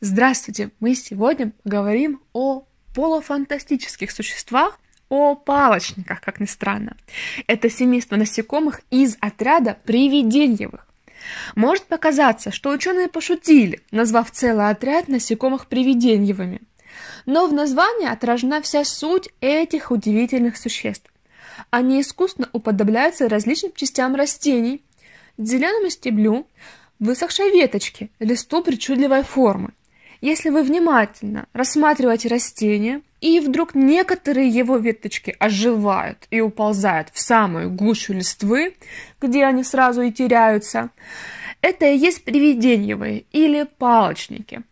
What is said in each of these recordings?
Здравствуйте! Мы сегодня говорим о полуфантастических существах, о палочниках, как ни странно. Это семейство насекомых из отряда привиденьевых. Может показаться, что ученые пошутили, назвав целый отряд насекомых привиденьевыми. Но в названии отражена вся суть этих удивительных существ. Они искусно уподобляются различным частям растений, зеленому стеблю, высохшей веточке, листу причудливой формы – если вы внимательно рассматриваете растение, и вдруг некоторые его веточки оживают и уползают в самую гущу листвы, где они сразу и теряются, это и есть привиденьевые или палочники.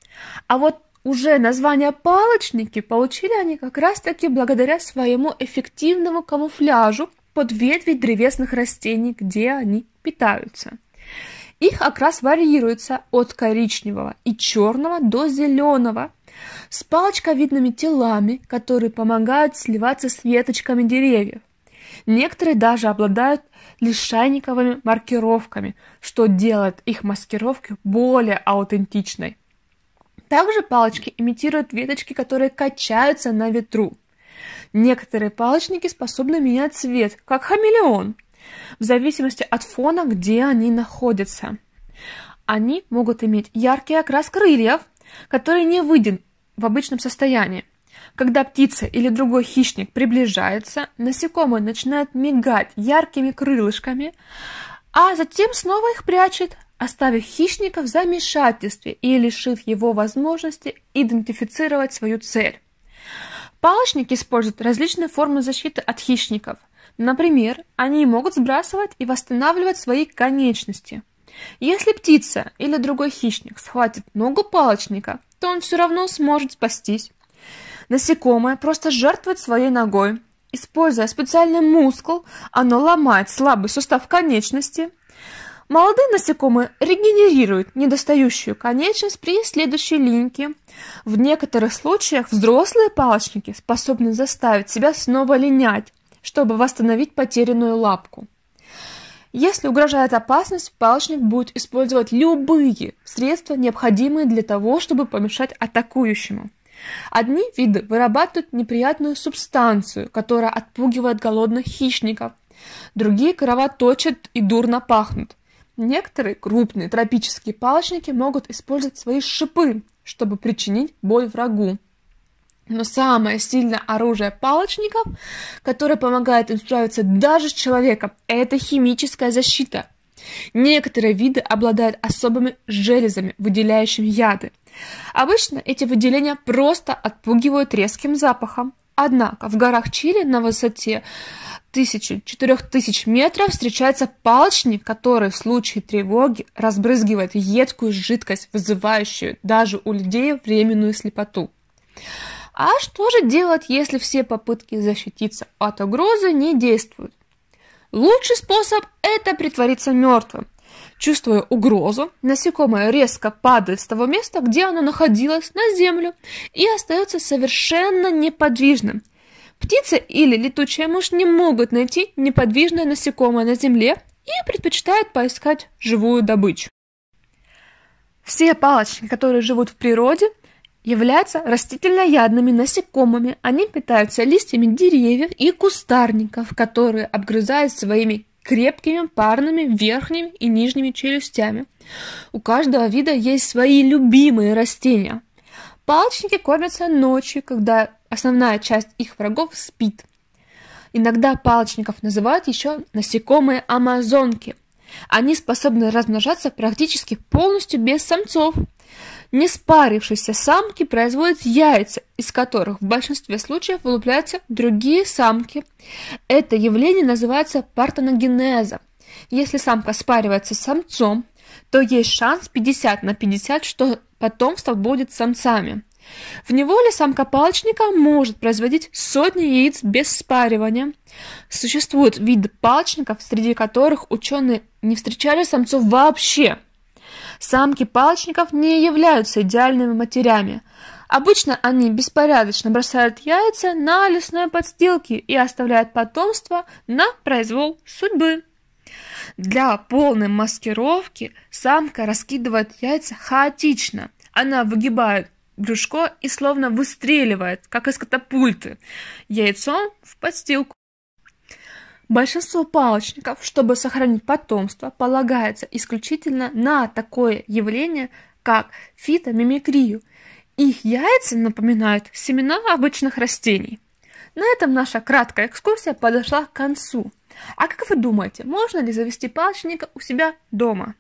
А вот уже название палочники получили они как раз-таки благодаря своему эффективному камуфляжу под ветви древесных растений, где они питаются. Их окрас варьируется от коричневого и черного до зеленого, с палочковидными телами, которые помогают сливаться с веточками деревьев. Некоторые даже обладают лишайниковыми маркировками, что делает их маскировки более аутентичной. Также палочки имитируют веточки, которые качаются на ветру. Некоторые палочники способны менять цвет, как хамелеон в зависимости от фона, где они находятся. Они могут иметь яркий окрас крыльев, который не выйдет в обычном состоянии. Когда птица или другой хищник приближается, насекомое начинает мигать яркими крылышками, а затем снова их прячет, оставив хищника в замешательстве и лишив его возможности идентифицировать свою цель. Палочники используют различные формы защиты от хищников – Например, они могут сбрасывать и восстанавливать свои конечности. Если птица или другой хищник схватит ногу палочника, то он все равно сможет спастись. Насекомое просто жертвует своей ногой. Используя специальный мускул, оно ломает слабый сустав конечности. Молодые насекомые регенерируют недостающую конечность при следующей линьке. В некоторых случаях взрослые палочники способны заставить себя снова линять, чтобы восстановить потерянную лапку. Если угрожает опасность, палочник будет использовать любые средства, необходимые для того, чтобы помешать атакующему. Одни виды вырабатывают неприятную субстанцию, которая отпугивает голодных хищников. Другие кровоточат и дурно пахнут. Некоторые крупные тропические палочники могут использовать свои шипы, чтобы причинить боль врагу но самое сильное оружие палочников, которое помогает им справиться даже с человеком, это химическая защита. Некоторые виды обладают особыми железами, выделяющими яды. Обычно эти выделения просто отпугивают резким запахом. Однако в горах Чили на высоте 1000-4000 метров встречается палочник, который в случае тревоги разбрызгивает едкую жидкость, вызывающую даже у людей временную слепоту. А что же делать, если все попытки защититься от угрозы не действуют? Лучший способ – это притвориться мертвым. Чувствуя угрозу, насекомое резко падает с того места, где оно находилось, на землю и остается совершенно неподвижным. Птица или летучая мышь не могут найти неподвижное насекомое на земле и предпочитают поискать живую добычу. Все палочки, которые живут в природе, являются растительноядными насекомыми. Они питаются листьями деревьев и кустарников, которые обгрызают своими крепкими парными верхними и нижними челюстями. У каждого вида есть свои любимые растения. Палочники кормятся ночью, когда основная часть их врагов спит. Иногда палочников называют еще насекомые амазонки. Они способны размножаться практически полностью без самцов. Не спарившиеся самки производят яйца, из которых в большинстве случаев вылупляются другие самки. Это явление называется партеногенезом. Если самка спаривается с самцом, то есть шанс 50 на 50, что потомство будет самцами. В неволе самка палочника может производить сотни яиц без спаривания. Существуют виды палочников, среди которых ученые не встречали самцов вообще – Самки палочников не являются идеальными матерями. Обычно они беспорядочно бросают яйца на лесной подстилке и оставляют потомство на произвол судьбы. Для полной маскировки самка раскидывает яйца хаотично. Она выгибает брюшко и словно выстреливает, как из катапульты, яйцом в подстилку. Большинство палочников, чтобы сохранить потомство, полагается исключительно на такое явление, как фитомимикрию. Их яйца напоминают семена обычных растений. На этом наша краткая экскурсия подошла к концу. А как вы думаете, можно ли завести палочника у себя дома?